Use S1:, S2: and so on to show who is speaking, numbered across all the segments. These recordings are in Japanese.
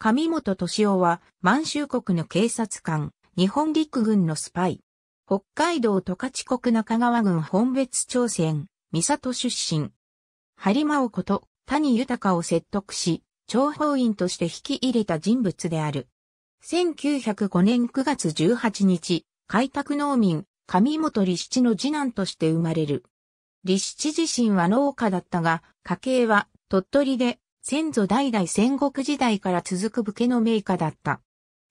S1: 上本敏夫は満州国の警察官、日本陸軍のスパイ。北海道十勝国中川郡本別朝鮮、三里出身。張馬央こと谷豊を説得し、諜報員として引き入れた人物である。1905年9月18日、開拓農民、上本利七の次男として生まれる。利七自身は農家だったが、家系は鳥取で先祖代々戦国時代から続く武家の名家だった。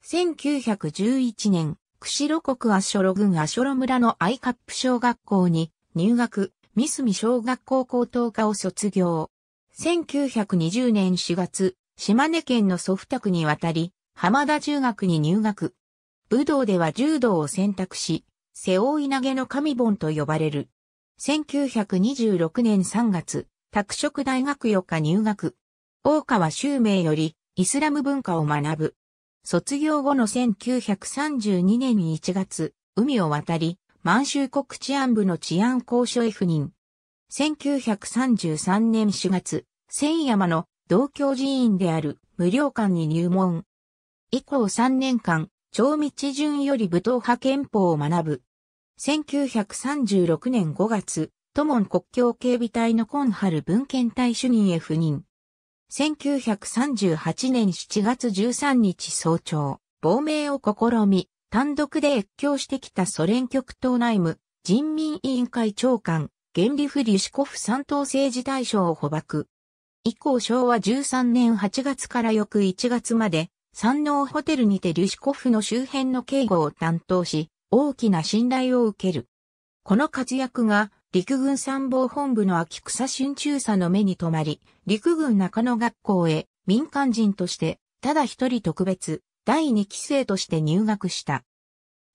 S1: 1911年、釧路国阿諸路郡シ諸ロ村のアイカップ小学校に入学、三隅小学校高等科を卒業。1920年4月、島根県の祖父宅に渡り、浜田中学に入学。武道では柔道を選択し、背負い投げの神本と呼ばれる。1926年3月、拓殖大学4日入学。大川修明よりイスラム文化を学ぶ。卒業後の1932年1月、海を渡り、満州国治安部の治安交渉へ赴任。1933年4月、千山の同教寺院である無料館に入門。以降3年間、長道順より武闘派憲法を学ぶ。1936年5月、都門国境警備隊の今春文献隊主任へ赴任。1938年7月13日早朝、亡命を試み、単独で越境してきたソ連極東内務、人民委員会長官、ン理フ・リュシコフ三等政治大将を捕獲。以降昭和13年8月から翌1月まで、山王ホテルにてリュシコフの周辺の警護を担当し、大きな信頼を受ける。この活躍が陸軍参謀本部の秋草新中佐の目に留まり、陸軍中野学校へ民間人として、ただ一人特別、第二期生として入学した。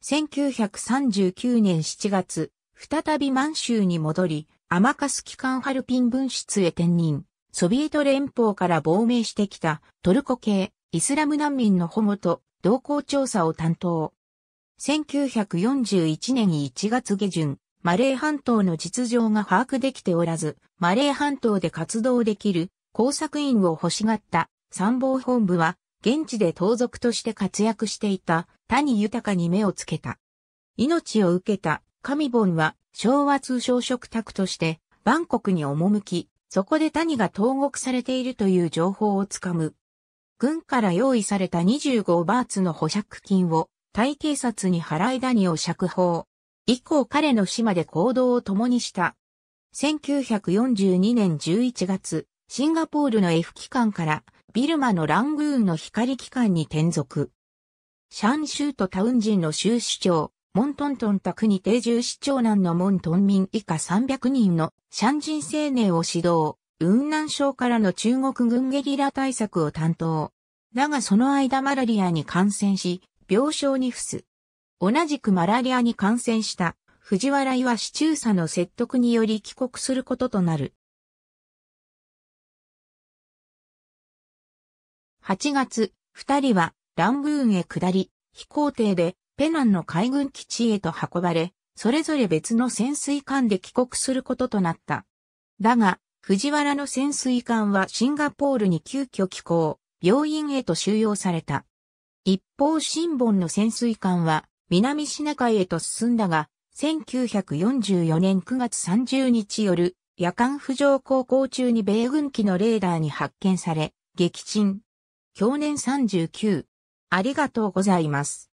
S1: 1939年7月、再び満州に戻り、アマカス機関ハルピン分室へ転任。ソビエト連邦から亡命してきたトルコ系イスラム難民の保護と同行調査を担当。1941年1月下旬、マレー半島の実情が把握できておらず、マレー半島で活動できる工作員を欲しがった参謀本部は、現地で盗賊として活躍していた谷豊に目をつけた。命を受けた神本は昭和通商食卓としてバンコクに赴き、そこで谷が投獄されているという情報をつかむ。軍から用意された25バーツの保釈金をタイ警察に払い谷を釈放。以降彼の死まで行動を共にした。1942年11月、シンガポールの F 機関からビルマのラングーンの光機関に転属。シャンシュートタウン人の州市長、モントントン宅に定住市長男のモントン民以下300人のシャン人青年を指導、雲南省からの中国軍ゲリラ対策を担当。だがその間マラリアに感染し、病床に伏す。同じくマラリアに感染した藤原岩市中佐の説得により帰国することとなる。8月、二人はラングーンへ下り、飛行艇でペナンの海軍基地へと運ばれ、それぞれ別の潜水艦で帰国することとなった。だが、藤原の潜水艦はシンガポールに急遽寄港、病院へと収容された。一方、新ンの潜水艦は南シナ海へと進んだが、1944年9月30日夜、夜間浮上航行中に米軍機のレーダーに発見され、撃沈。去年39。ありがとうございます。